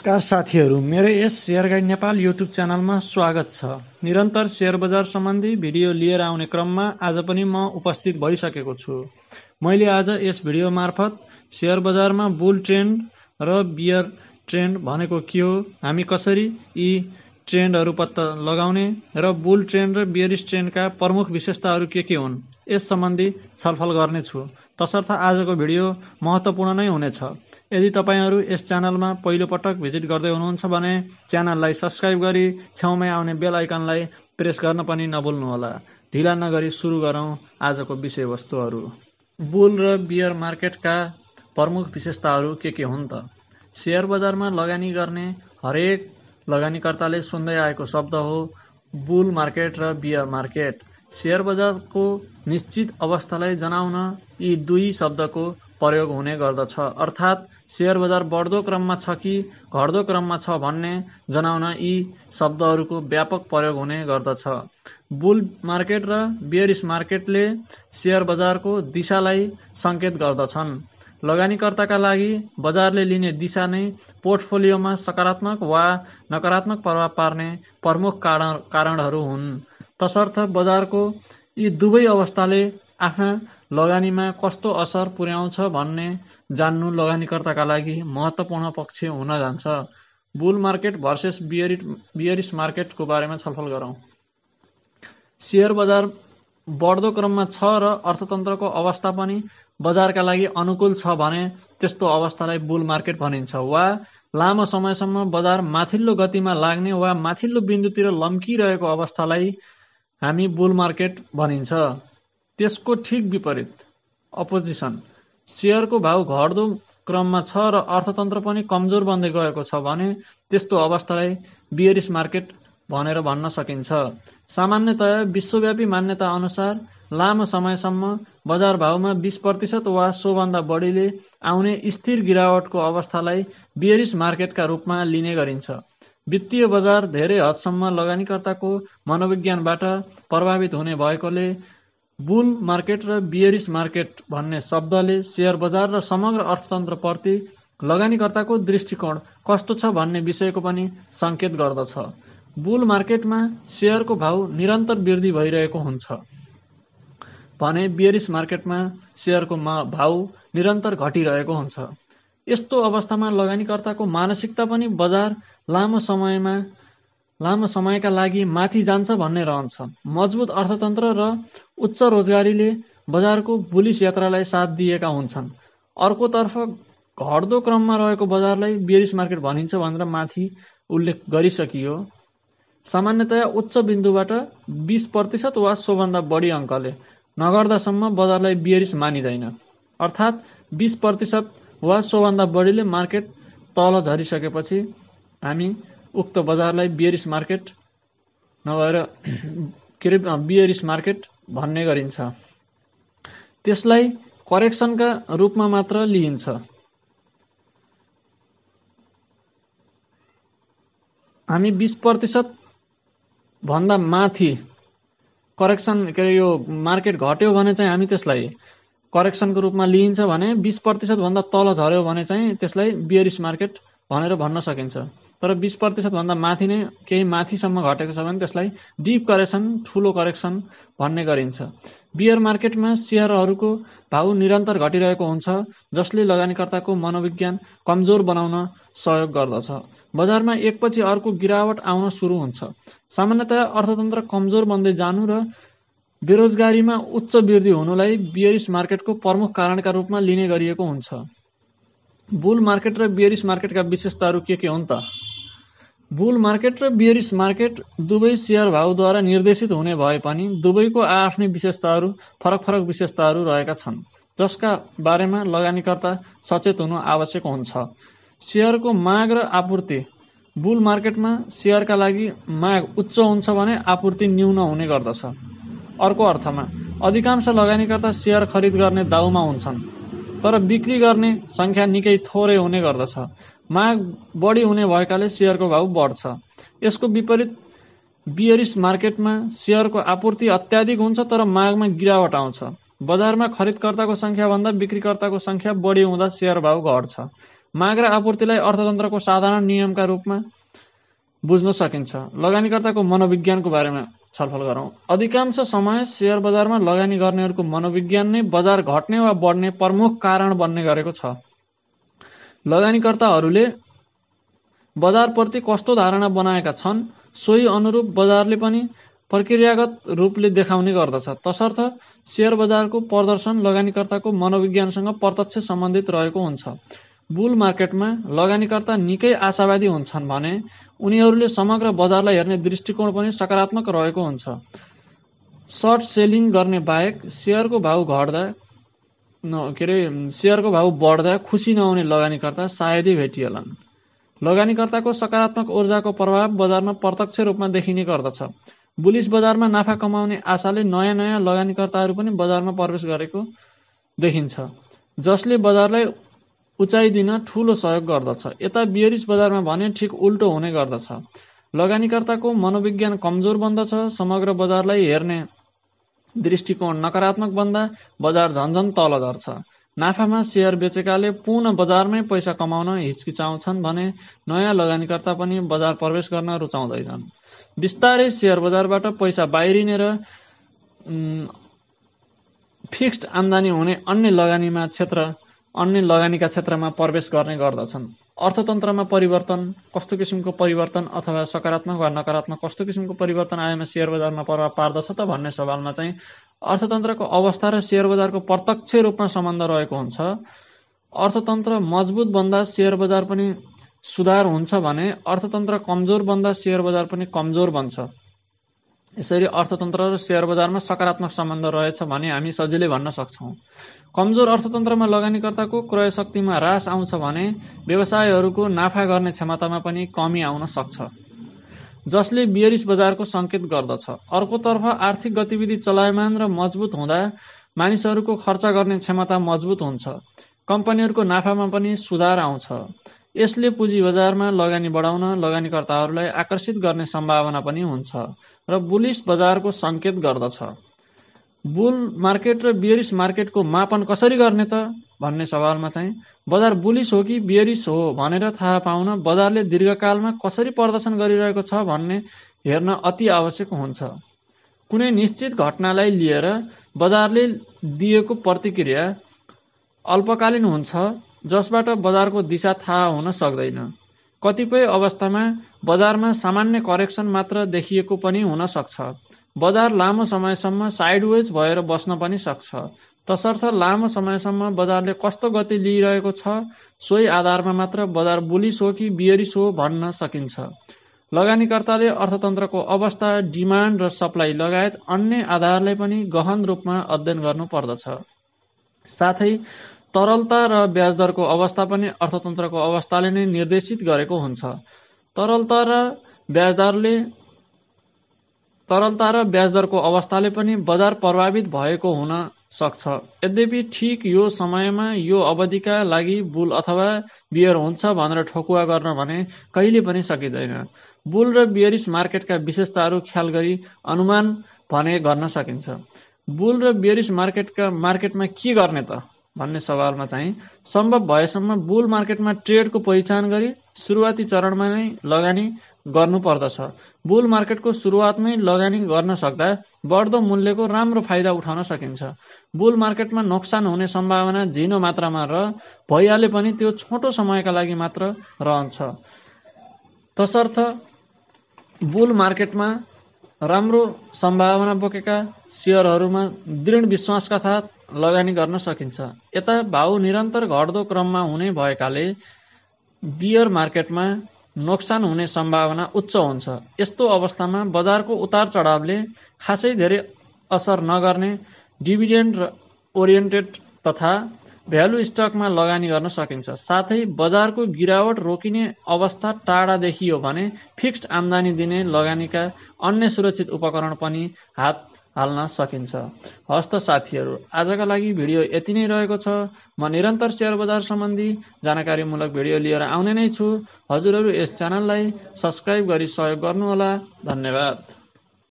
नमस्कार साथीहरू मेरो यस सेयर गाइड नेपाल युट्युब च्यानलमा स्वागत छ निरन्तर सेयर बजार सम्बन्धी भिडियो लिएर आउने क्रममा आज पनि म उपस्थित भइसकेको छु मैले आज यस भिडियो मार्फत सेयर बजारमा बुल ट्रेन्ड र बियर ट्रेन्ड भनेको के हो हामी कसरी यी ट्रेन्डहरू पत्ता लगाउने र बुल ट्रेन्ड र बियरिस ट्रेन्डका प्रमुख विशेषताहरू के के हुन् यस सम्बन्धी छलफल गर्नेछु तसर्थ आजको भिडियो महत्त्वपूर्ण नै हुनेछ यदि तपाईँहरू यस च्यानलमा पहिलोपटक भिजिट गर्दै हुनुहुन्छ भने च्यानललाई सब्सक्राइब गरी छेउमै आउने बेल आइकनलाई प्रेस गर्न पनि नभुल्नुहोला ढिला नगरी सुरु गरौँ आजको विषयवस्तुहरू बुल र बियर मार्केटका प्रमुख विशेषताहरू के के हुन् त सेयर बजारमा लगानी गर्ने हरेक लगानीकर्ताले सुन्दै आएको शब्द हो बुल मार्केट र बियर मार्केट सेयर बजारको निश्चित अवस्थालाई जनाउन यी दुई शब्दको प्रयोग हुने गर्दछ अर्थात् सेयर बजार बढ्दो क्रममा छ कि घट्दो क्रममा छ भन्ने जनाउन यी शब्दहरूको व्यापक प्रयोग हुने गर्दछ बुल मार्केट र बियरिस मार्केटले सेयर बजारको दिशालाई सङ्केत गर्दछन् लगानीकर्ताका लागि बजारले लिने दिशा नै पोर्टफोलियोमा सकारात्मक वा नकारात्मक प्रभाव पार्ने प्रमुख कारण कारणहरू हुन् तसर्थ बजारको यी दुवै अवस्थाले आफ्ना लगानीमा कस्तो असर पुर्याउँछ भन्ने जान्नु लगानीकर्ताका लागि महत्त्वपूर्ण पक्ष हुन जान्छ बुल मार्केट भर्सेस बियरिट बियरिस मार्केटको बारेमा छलफल गरौँ सेयर बजार बढ्दो क्रममा छ र अर्थतन्त्रको अवस्था पनि बजारका लागि अनुकूल छ भने त्यस्तो अवस्थालाई बुल मार्केट भनिन्छ वा लामो समयसम्म बजार माथिल्लो गतिमा लाग्ने वा माथिल्लो बिन्दुतिर लम्किरहेको अवस्थालाई हामी बुल मार्केट भनिन्छ त्यसको ठिक विपरीत अपोजिसन सेयरको भाउ घट्दो क्रममा छ र अर्थतन्त्र पनि कमजोर बन्दै गएको छ भने त्यस्तो अवस्थालाई बियरिस मार्केट भनेर भन्न सकिन्छ सामान्यतया विश्वव्यापी मान्यता अनुसार लामो समयसम्म बजार भावमा बिस प्रतिशत वा सोभन्दा बढीले आउने स्थिर गिरावटको अवस्थालाई बियरिस मार्केटका रूपमा लिने गरिन्छ वित्तीय बजार धेरै हदसम्म लगानीकर्ताको मनोविज्ञानबाट प्रभावित हुने भएकोले बुल मार्केट र बियरिस मार्केट भन्ने शब्दले सेयर बजार र समग्र अर्थतन्त्रप्रति लगानीकर्ताको दृष्टिकोण कस्तो छ भन्ने विषयको पनि सङ्केत गर्दछ बुल मार्केटमा सेयरको भाउ निरन्तर वृद्धि भइरहेको हुन्छ भने बियरिस मार्केटमा सेयरको मा भाउ निरन्तर घटिरहेको हुन्छ यस्तो अवस्थामा लगानीकर्ताको मानसिकता पनि बजार लामो समयमा लामो समयका लागि माथि जान्छ भन्ने रहन्छ मजबुत अर्थतन्त्र र उच्च रोजगारीले बजारको बुलिस यात्रालाई साथ दिएका हुन्छन् अर्कोतर्फ घट्दो क्रममा रहेको बजारलाई बियरिस मार्केट भनिन्छ भनेर माथि उल्लेख गरिसकियो सामान्यतया उच्च बिन्दुबाट बिस प्रतिशत वा सोभन्दा बढी अङ्कले नगर्दासम्म बजारलाई बियरिस मानिँदैन अर्थात् बिस प्रतिशत वा सोभन्दा बढीले मार्केट तल झरिसकेपछि हामी उक्त बजारलाई बियरिस मार्केट नभएर के अरे बियरिस मार्केट भन्ने गरिन्छ त्यसलाई करेक्सनका रूपमा मात्र लिइन्छ हामी बिस प्रतिशत भन्दा माथि करेक्सन के अरे यो मार्केट घट्यो भने चाहिँ हामी त्यसलाई करेक्सनको रूपमा लिइन्छ भने बिस प्रतिशतभन्दा तल झऱ्यो भने चाहिँ त्यसलाई बियरिस मार्केट भनेर भन्न सकिन्छ तर बिस प्रतिशतभन्दा माथि नै केही माथिसम्म घटेको छ भने त्यसलाई डिप करेक्सन ठुलो करेक्सन भन्ने गरिन्छ बियर मार्केटमा सेयरहरूको भाउ निरन्तर घटिरहेको हुन्छ जसले लगानीकर्ताको मनोविज्ञान कमजोर बनाउन सहयोग गर्दछ बजारमा एकपछि अर्को गिरावट आउन सुरु हुन्छ सामान्यतया अर्थतन्त्र कमजोर बन्दै जानु र बेरोजगारीमा उच्च वृद्धि हुनुलाई बियरिस मार्केटको प्रमुख कारणका रूपमा लिने गरिएको हुन्छ बुल मार्केट र बियरिस मार्केटका विशेषताहरू के के हुन् त बुल मार्केट र बियरिस मार्केट दुवै सेयर भाउद्वारा निर्देशित हुने भए पनि दुवैको आआफ्नै विशेषताहरू फरक फरक विशेषताहरू रहेका छन् जसका बारेमा लगानीकर्ता सचेत हुनु आवश्यक हुन्छ सेयरको माग र आपूर्ति बुल मार्केटमा सेयरका लागि माग उच्च हुन्छ भने आपूर्ति न्यून हुने गर्दछ अर्को अर्थमा अधिकांश लगानीकर्ता सेयर खरिद गर्ने दाउमा हुन्छन् तर बिक्री गर्ने सङ्ख्या निकै थोरै हुने गर्दछ माग बढी हुने भएकाले सेयरको भाउ बढ्छ यसको विपरीत बियरिस मार्केटमा सेयरको आपूर्ति अत्याधिक हुन्छ तर मागमा गिरावट आउँछ बजारमा खरिदकर्ताको सङ्ख्याभन्दा बिक्रीकर्ताको सङ्ख्या बढी हुँदा सेयर भाउ घट्छ माग र आपूर्तिलाई अर्थतन्त्रको साधारण नियमका रूपमा बुझ्न सकिन्छ लगानीकर्ताको मनोविज्ञानको बारेमा छलफल गरौँ अधिकांश समय सेयर बजारमा लगानी गर्नेहरूको मनोविज्ञान नै बजार घट्ने वा बढ्ने प्रमुख कारण बन्ने गरेको छ लगानीकर्ताहरूले बजारप्रति कस्तो धारणा बनाएका छन् सोही अनुरूप बजारले पनि प्रक्रियागत रूपले देखाउने गर्दछ तसर्थ सेयर बजारको प्रदर्शन लगानीकर्ताको मनोविज्ञानसँग प्रत्यक्ष सम्बन्धित रहेको हुन्छ बुल मार्केटमा लगानीकर्ता निकै आशावादी हुन्छन् भने उनीहरूले समग्र बजारलाई हेर्ने दृष्टिकोण पनि सकारात्मक रहेको हुन्छ सर्ट सेलिङ गर्ने बाहेक सेयरको भाउ घट्दा न के अरे सेयरको भाउ बढ्दा खुसी नहुने लगानीकर्ता सायदै भेटिएलान् लगानीकर्ताको सकारात्मक ऊर्जाको प्रभाव बजारमा प्रत्यक्ष रूपमा देखिने गर्दछ बुलिस बजारमा नाफा कमाउने आशाले नयाँ नयाँ लगानीकर्ताहरू पनि बजारमा प्रवेश गरेको देखिन्छ जसले बजारलाई उचाइ दिन ठुलो सहयोग गर्दछ यता बियरिस बजारमा भने ठिक उल्टो हुने गर्दछ लगानीकर्ताको मनोविज्ञान कमजोर बन्दछ समग्र बजारलाई हेर्ने दृष्टिकोण नकारात्मक भन्दा बजार झन्झन तल झर्छ नाफामा सेयर बेचेकाले पुनः बजारमै पैसा कमाउन हिचकिचाउँछन् भने नयाँ लगानीकर्ता पनि बजार प्रवेश गर्न रुचाउँदैनन् बिस्तारै सेयर बजारबाट पैसा बाहिरिने र फिक्स्ड आम्दानी हुने अन्य लगानीमा क्षेत्र अन्य लगानीका क्षेत्रमा प्रवेश गर्ने गर्दछन् अर्थतन्त्रमा परिवर्तन कस्तो किसिमको परिवर्तन अथवा सकारात्मक वा नकारात्मक कस्तो किसिमको परिवर्तन आएमा सेयर बजारमा प्रभाव पार्दछ त भन्ने सवालमा चाहिँ अर्थतन्त्रको अवस्था र सेयर बजारको प्रत्यक्ष रूपमा सम्बन्ध रहेको हुन्छ अर्थतन्त्र मजबुत बन्दा सेयर बजार पनि सुधार हुन्छ भने अर्थतन्त्र कमजोर बन्दा सेयर बजार पनि कमजोर बन्छ यसरी अर्थतन्त्र र सेयर बजारमा सकारात्मक सम्बन्ध रहेछ भने हामी सजिलै भन्न सक्छौँ कमजोर अर्थतन्त्रमा लगानीकर्ताको क्रय शक्तिमा ह्रास आउँछ भने व्यवसायहरूको नाफा गर्ने क्षमतामा पनि कमी आउन सक्छ जसले बियरिस बजारको सङ्केत गर्दछ अर्कोतर्फ आर्थिक गतिविधि चलायमान र मजबुत हुँदा मानिसहरूको खर्च गर्ने क्षमता मजबुत हुन्छ कम्पनीहरूको नाफामा पनि सुधार आउँछ यसले पुँजी बजारमा लगानी बढाउन लगानीकर्ताहरूलाई आकर्षित गर्ने सम्भावना पनि हुन्छ र बुलिस बजारको सङ्केत गर्दछ बुल मार्केट र बियरिस मार्केटको मापन कसरी गर्ने त भन्ने सवालमा चाहिँ बजार बुलिस हो कि बियरिस हो भनेर थाहा पाउन बजारले दीर्घकालमा कसरी प्रदर्शन गरिरहेको छ भन्ने हेर्न अति आवश्यक हुन्छ कुनै निश्चित घटनालाई लिएर बजारले दिएको प्रतिक्रिया अल्पकालीन हुन्छ जसबाट बजारको दिशा थाहा हुन सक्दैन कतिपय अवस्थामा बजारमा सामान्य करेक्सन मात्र देखिएको पनि हुन सक्छ बजार लामो समयसम्म साइडवेज भएर बस्न पनि सक्छ तसर्थ लामो समयसम्म बजारले कस्तो गति लिइरहेको छ सोही आधारमा मात्र बजार बुलिस हो कि बियरिस हो भन्न सकिन्छ लगानीकर्ताले अर्थतन्त्रको अवस्था डिमान्ड र सप्लाई लगायत अन्य आधारलाई पनि गहन रूपमा अध्ययन गर्नुपर्दछ साथै तरलता र ब्याजदरको अवस्था पनि अर्थतन्त्रको अवस्थाले नै निर्देशित गरेको हुन्छ तरलता र ब्याजदरले तरलता र ब्याजदरको अवस्थाले पनि बजार प्रभावित भएको हुन सक्छ यद्यपि ठिक यो समयमा यो अवधिका लागि बुल अथवा बियर हुन्छ भनेर ठोकुवा गर्न भने कहिले पनि सकिँदैन बुल र बियरिस मार्केटका विशेषताहरू ख्याल गरी अनुमान भने गर्न सकिन्छ बुल र बियरिस मार्केटका मार्केटमा के गर्ने त भन्ने सवालमा चाहिँ सम्भव भएसम्म बुल मार्केटमा ट्रेडको पहिचान गरी सुरुवाती चरणमा नै लगानी गर्नुपर्दछ बुल मार्केटको सुरुवातमै लगानी गर्न सक्दा बढ्दो मूल्यको राम्रो फाइदा उठाउन सकिन्छ बुल मार्केटमा नोक्सान हुने सम्भावना झिनो मात्रामा र भइहाले पनि त्यो छोटो समयका लागि मात्र रहन्छ तसर्थ बुल मार्केटमा राम्रो सम्भावना बोकेका सेयरहरूमा दृढ विश्वासका साथ लगानी गर्न सकिन्छ यता भाउ निरन्तर घट्दो क्रममा हुने भएकाले बियर मार्केटमा नोक्सान हुने सम्भावना उच्च हुन्छ यस्तो अवस्थामा बजारको उतार चढावले खासै धेरै असर नगर्ने डिभिडेन्ड ओरिएन्टेड तथा भ्यालु स्टकमा लगानी गर्न सकिन्छ साथै बजारको गिरावट रोकिने अवस्था टाढा देखियो भने फिक्स्ड आम्दानी दिने लगानीका अन्य सुरक्षित उपकरण पनि हात हाल्न सकिन्छ हस्त साथीहरू आजका लागि भिडियो यति नै रहेको छ म निरन्तर सेयर बजार सम्बन्धी जानकारीमूलक भिडियो लिएर आउने नै छु हजुरहरू यस च्यानललाई सब्सक्राइब गरी सहयोग गर्नुहोला धन्यवाद